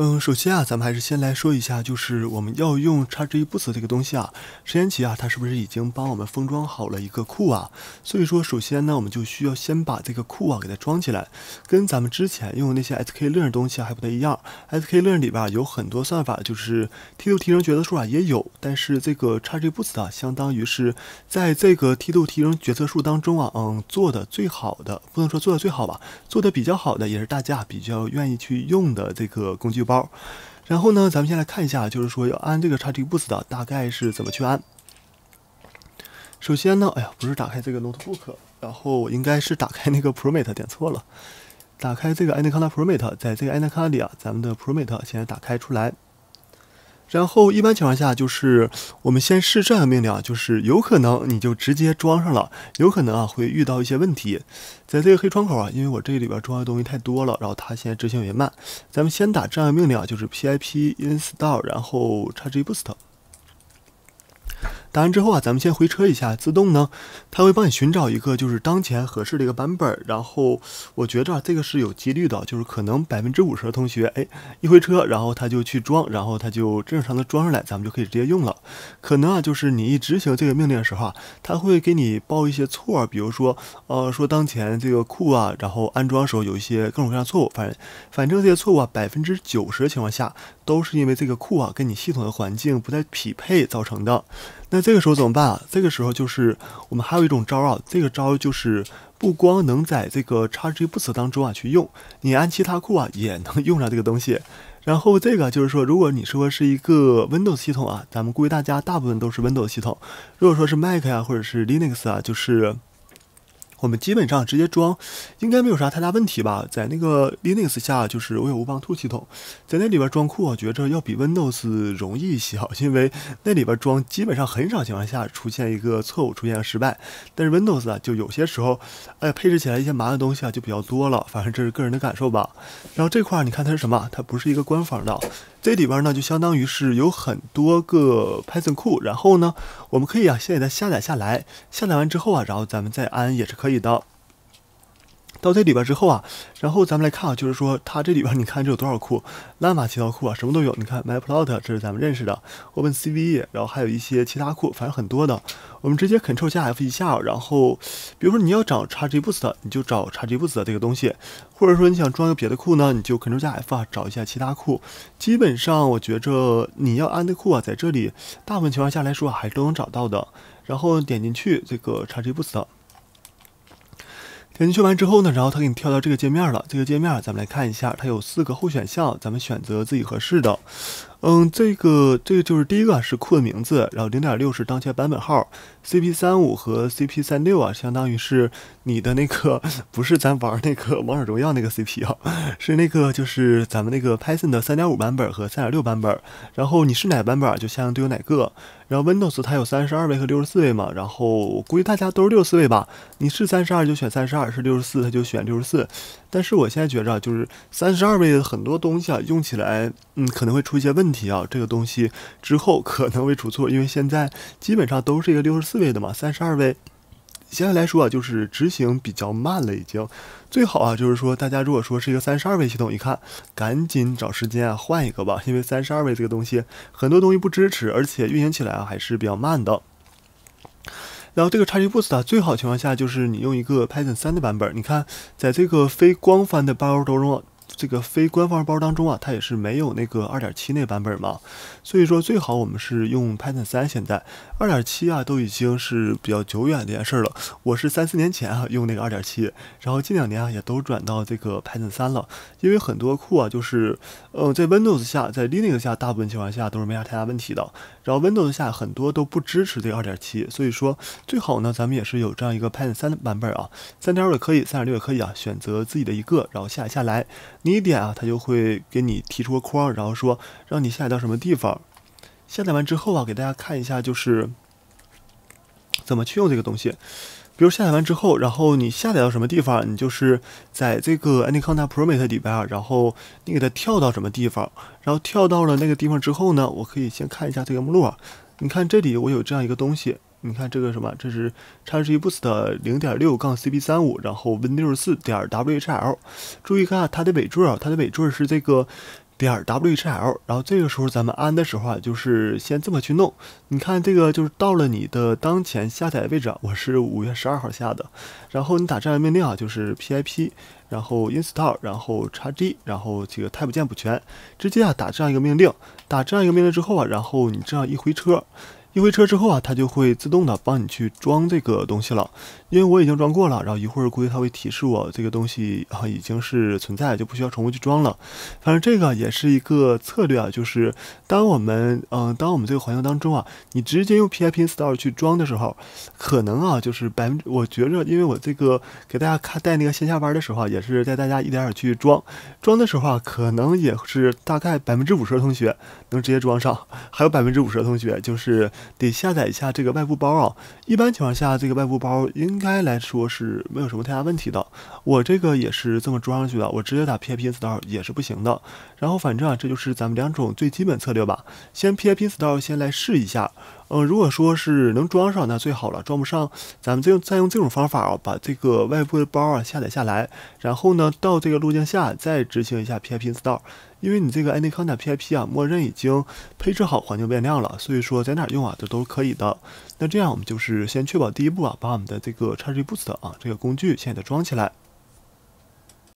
嗯，首先啊，咱们还是先来说一下，就是我们要用叉 GBoost 这个东西啊，时间起啊，它是不是已经帮我们封装好了一个库啊？所以说，首先呢，我们就需要先把这个库啊给它装起来，跟咱们之前用那些 SKlearn 东西还不太一样，SKlearn 里边有很多算法，就是梯度提升决策树啊也有，但是这个叉 GBoost 啊，相当于是在这个梯度提升决策树当中啊，嗯，做的最好的，不能说做的最好吧，做的比较好的也是大家比较愿意去用的这个工具。包，然后呢，咱们先来看一下，就是说要安这个 ChatGPT 的大概是怎么去安。首先呢，哎呀，不是打开这个 Notebook，然后应该是打开那个 ProMat，点错了，打开这个 Anaconda ProMat，在这个 Anaconda 里啊，咱们的 ProMat 现在打开出来。然后一般情况下就是我们先试这样的命令啊，就是有可能你就直接装上了，有可能啊会遇到一些问题。在这个黑窗口啊，因为我这里边装的东西太多了，然后它现在执行有些慢。咱们先打这样的命令啊，就是 pip install，然后 c h b o o s t 打完之后啊，咱们先回车一下，自动呢，它会帮你寻找一个就是当前合适的一个版本。然后我觉着这个是有几率的，就是可能百分之五十的同学，哎，一回车，然后他就去装，然后他就正常的装上来，咱们就可以直接用了。可能啊，就是你一执行这个命令的时候啊，它会给你报一些错，比如说，呃，说当前这个库啊，然后安装时候有一些各种各样错误。反正反正这些错误啊，百分之九十情况下都是因为这个库啊跟你系统的环境不太匹配造成的。那那这个时候怎么办？啊？这个时候就是我们还有一种招啊，这个招就是不光能在这个插 o 不死当中啊去用，你安其他库啊也能用上这个东西。然后这个就是说，如果你说是一个 Windows 系统啊，咱们估计大家大部分都是 Windows 系统。如果说是 Mac 呀或者是 Linux 啊，就是。我们基本上直接装，应该没有啥太大问题吧？在那个 Linux 下，就是 Ubuntu 系统，在那里边装库，我觉着要比 Windows 容易一些，因为那里边装基本上很少情况下出现一个错误，出现失败。但是 Windows 啊，就有些时候，哎，配置起来一些麻烦东西啊，就比较多了。反正这是个人的感受吧。然后这块你看它是什么？它不是一个官方的。这里边呢，就相当于是有很多个 Python 库，然后呢，我们可以啊，先给它下载下来。下载完之后啊，然后咱们再安也是可可以的，到这里边之后啊，然后咱们来看啊，就是说它这里边你看这有多少库，烂码七套库啊，什么都有。你看 m y p l o t 这是咱们认识的，OpenCV，然后还有一些其他库，反正很多的。我们直接 Ctrl 加 F 一下，然后比如说你要找 x g b o o s t 你就找 x g b o o s t 这个东西，或者说你想装个别的库呢，你就 Ctrl 加 F 啊找一下其他库。基本上我觉着你要安的库啊，在这里大部分情况下来说还是都能找到的。然后点进去这个 x g b o o s t 点击完之后呢，然后它给你跳到这个界面了。这个界面咱们来看一下，它有四个候选项，咱们选择自己合适的。嗯，这个这个就是第一个是库的名字，然后零点六是当前版本号，CP 三五和 CP 三六啊，相当于是你的那个 不是咱玩那个王者荣耀那个 CP 啊，是那个就是咱们那个 Python 的三点五版本和三点六版本。然后你是哪版本就应对有哪个。然后 Windows 它有三十二位和六十四位嘛，然后估计大家都是六十四位吧。你是三十二就选三十二，是六十四它就选六十四。但是我现在觉着就是三十二位的很多东西啊，用起来嗯可能会出一些问。问题啊，这个东西之后可能会出错，因为现在基本上都是一个六十四位的嘛，三十二位，现在来说啊，就是执行比较慢了，已经。最好啊，就是说大家如果说是一个三十二位系统，一看，赶紧找时间啊，换一个吧，因为三十二位这个东西很多东西不支持，而且运行起来啊还是比较慢的。然后这个超级 boost 啊，最好情况下就是你用一个 Python 三的版本，你看，在这个非光帆的包当中。这个非官方包当中啊，它也是没有那个二点七那版本嘛，所以说最好我们是用 Python 三。现在二点七啊，都已经是比较久远这件事了。我是三四年前啊用那个二点七，然后近两年啊也都转到这个 Python 三了。因为很多库啊，就是嗯，在 Windows 下，在 Linux 下，大部分情况下都是没啥太大问题的。然后 Windows 下很多都不支持这个二点七，所以说最好呢，咱们也是有这样一个 Python 三的版本啊，三点二也可以，三点六也可以啊，选择自己的一个，然后下下来。你一点啊，它就会给你提出个框，然后说让你下载到什么地方。下载完之后啊，给大家看一下就是怎么去用这个东西。比如下载完之后，然后你下载到什么地方，你就是在这个 Anyconda Pro t 里边儿，然后你给它跳到什么地方。然后跳到了那个地方之后呢，我可以先看一下这个目录啊。你看这里我有这样一个东西。你看这个什么？这是 x 十一 boost 零点六杠 cb 三五，然后 win 六十四点 whl。注意看它的尾缀，啊，它的尾缀是这个点 whl。然后这个时候咱们安的时候啊，就是先这么去弄。你看这个就是到了你的当前下载位置，我是五月十二号下的。然后你打这样的命令啊，就是 pip，然后 install，然后叉 g，然后这个 tab 键补全，直接啊打这样一个命令，打这样一个命令之后啊，然后你这样一回车。一回车之后啊，它就会自动的帮你去装这个东西了。因为我已经装过了，然后一会儿估计它会提示我这个东西啊已经是存在，就不需要重复去装了。反正这个也是一个策略啊，就是当我们嗯当我们这个环境当中啊，你直接用 pip install 去装的时候，可能啊就是百分，我觉着因为我这个给大家看带那个线下班的时候，啊，也是带大家一点点去装，装的时候啊可能也是大概百分之五十的同学能直接装上，还有百分之五十的同学就是。得下载一下这个外部包啊，一般情况下这个外部包应该来说是没有什么太大问题的。我这个也是这么装上去的，我直接打 pip install 也是不行的。然后反正啊，这就是咱们两种最基本策略吧。先 pip install 先来试一下，呃，如果说是能装上那最好了，装不上，咱们再用再用这种方法啊，把这个外部的包啊下载下来，然后呢到这个路径下再执行一下 pip install。因为你这个 Anaconda Pip 啊，默认已经配置好环境变量了，所以说在哪用啊，这都是可以的。那这样我们就是先确保第一步啊，把我们的这个 c h e r o y s t 啊这个工具先给它装起来。